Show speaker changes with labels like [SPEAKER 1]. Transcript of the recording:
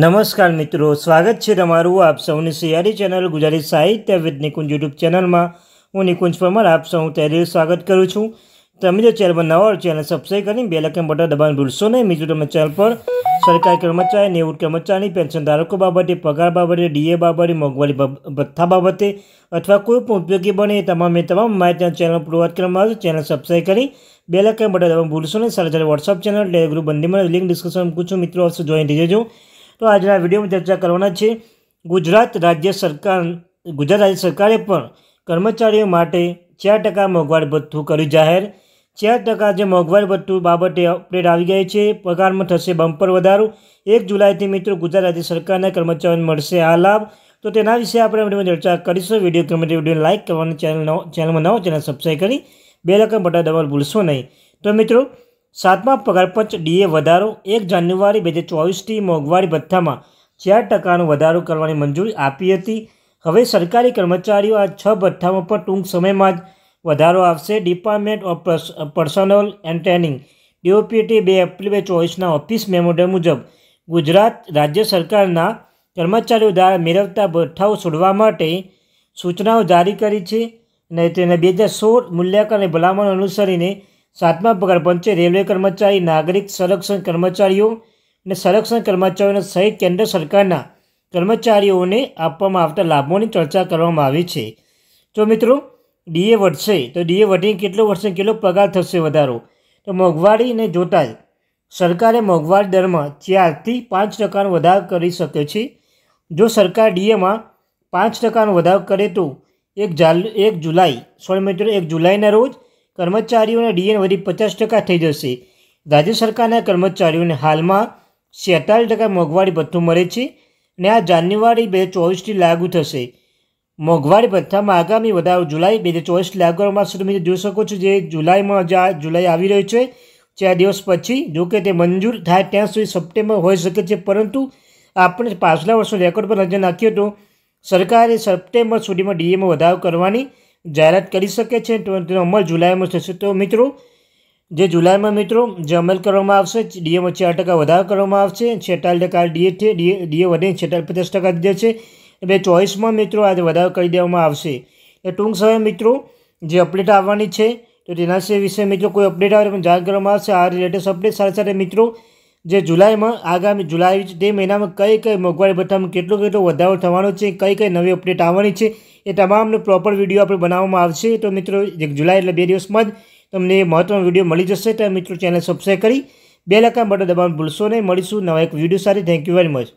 [SPEAKER 1] નમસ્કાર મિત્રો સ્વાગત છે તમારું આપ સૌની સિયારી ચેનલ ગુજરાતી સાહિત્ય વિદ નિકુંજ યુટ્યુબ ચેનલમાં હું નિકુંજ પરમાર આપ સૌ તહેરીર સ્વાગત કરું છું તમે જો ચેનલ પર નવા ચેનલ સબસ્ક્રાઈબ કરીને બે લખન બટન દબાણ ભૂલશો નહીં મિત્રો તમે ચેનલ પર સરકારી કર્મચારી નેવું કર્મચારી પેન્શન ધારકો બાબતે પગાર બાબતે ડીએ બાબતે મોંઘવારી ભથ્થા બાબતે અથવા કોઈ પણ ઉપયોગી બને એ તમામ તમામ માહિતી ચેનલ પૂર્વત કરવામાં આવશે ચેનલ સબસ્ક્રાઈબ કરી બે લખન બટન દબાણ ભૂલશો નહીં સારા જ્યારે વોટ્સઅપ ચેનલ ટેલિગ્રુપ બંધીમાં લિંક ડિસ્કશન મૂકું છું મિત્રો આવશે જોઈન થઈ જજો તો આજના વિડીયોમાં ચર્ચા કરવાના છે ગુજરાત રાજ્ય સરકાર ગુજરાત રાજ્ય સરકારે પણ કર્મચારીઓ માટે ચાર ટકા મોંઘવારી ભથ્થું કર્યું જાહેર ચાર ટકા જે મોંઘવારી ભથ્થું બાબતે અપડેટ આવી ગઈ છે પગારમાં થશે બમ્પર વધારો એક જુલાઈથી મિત્રો ગુજરાત રાજ્ય સરકારના કર્મચારીઓને મળશે આ લાભ તો તેના વિશે આપણે વિડીયોમાં ચર્ચા કરીશું વિડીયો ગમે તે વિડીયોને લાઇક કરવાનું ચેનલ ચેનલમાં નવો ચેનલ સબસ્ક્રાઈબ કરી બે રકમ બટા દબાણ ભૂલશો નહીં તો મિત્રો સાતમા પગારપંચ ડીએ વધારો એક જાન્યુઆરી બે હજાર ચોવીસથી મોંઘવારી ભથ્થામાં ચાર ટકાનો વધારો કરવાની મંજૂરી આપી હતી હવે સરકારી કર્મચારીઓ આ છ ભથ્થામાં પણ ટૂંક સમયમાં જ વધારો આવશે department of personnel and training DOPT બે એપ્રિલ બે ચોવીસના ઓફિસ મેમોડર મુજબ ગુજરાત રાજ્ય સરકારના કર્મચારીઓ દ્વારા મેળવતા ભથ્થાઓ છોડવા માટે સૂચનાઓ જારી કરી છે અને તેને બે હજાર સોળ મૂલ્યાંકન અને ભલામણ અનુસરીને સાતમા પગાર પંચે રેલવે કર્મચારી નાગરિક સંરક્ષણ કર્મચારીઓ અને સંરક્ષણ કર્મચારીઓને સહિત કેન્દ્ર સરકારના કર્મચારીઓને આપવામાં આવતા લાભોની ચર્ચા કરવામાં આવી છે જો મિત્રો ડીએ વધશે તો ડીએ વધીને કેટલો વર્ષે કેટલો પગાર થશે વધારો તો મોંઘવારીને જોતાં જ સરકારે મોંઘવારી દરમાં ચારથી પાંચ ટકાનો વધારો કરી શકે છે જો સરકાર ડીએમાં પાંચ ટકાનો વધારો કરે તો એક જાલ એક જુલાઈ સોરી મિત્રો એક જુલાઈના રોજ કર્મચારીઓના ડીએન વધી પચાસ ટકા થઈ જશે રાજ્ય સરકારના કર્મચારીઓને હાલમાં છેતાલીસ ટકા મોંઘવારી ભથ્થું મળે છે ને આ જાન્યુઆરી બે હજાર ચોવીસથી લાગુ થશે મોંઘવારી ભથ્થામાં આગામી વધારો જુલાઈ બે હજાર ચોવીસ લાગુ કરવામાં તમે જોઈ શકો છો જે જુલાઈમાં જુલાઈ આવી રહ્યો છે ચાર દિવસ પછી જો કે તે મંજૂર થાય ત્યાં સુધી સપ્ટેમ્બર હોઈ શકે છે પરંતુ આપણે પાછલા વર્ષનો રેકોર્ડ પર નજર નાખીએ તો સરકારે સપ્ટેમ્બર સુધીમાં ડીએમાં વધારો કરવાની જાહેરાત કરી શકે છે તેનો અમલ જુલાઈમાં થશે તો મિત્રો જે જુલાઈમાં મિત્રો જે અમલ કરવામાં આવશે ડીએમાં ચાર ટકા વધારો કરવામાં આવશે છેતાલીસ ટકા ડીએ છે ડીએ ડીએ વધીને છેતાલીસ પચાસ ટકા દીધે છે બે ચોવીસમાં મિત્રો આજે વધારો કરી દેવામાં આવશે એ ટૂંક સમય મિત્રો જે અપડેટ આવવાની છે તો તેના વિશે મિત્રો કોઈ અપડેટ આવે પણ જાહેર કરવામાં આવશે આ લેટેસ્ટ અપડેટ સાથે સાથે મિત્રો જે જુલાઈમાં આગામી જુલાઈ તે મહિનામાં કઈ કઈ મોંઘવારી ભથ્થામાં કેટલો કેટલો વધારો થવાનો છે કઈ કઈ નવી અપડેટ આવવાની છે એ તમામનો પ્રોપર વિડીયો આપણે બનાવવામાં આવશે તો મિત્રો જુલાઈ એટલે બે દિવસમાં જ તમને મહત્ત્વનો વિડીયો મળી જશે તો મિત્રો ચેનલ સબસ્ક્રાઈબ કરી બે લાખના બટન દબાવવાનું ભૂલશો નહીં મળીશું નવા એક વિડીયો સાથે થેન્ક યુ વેરી મચ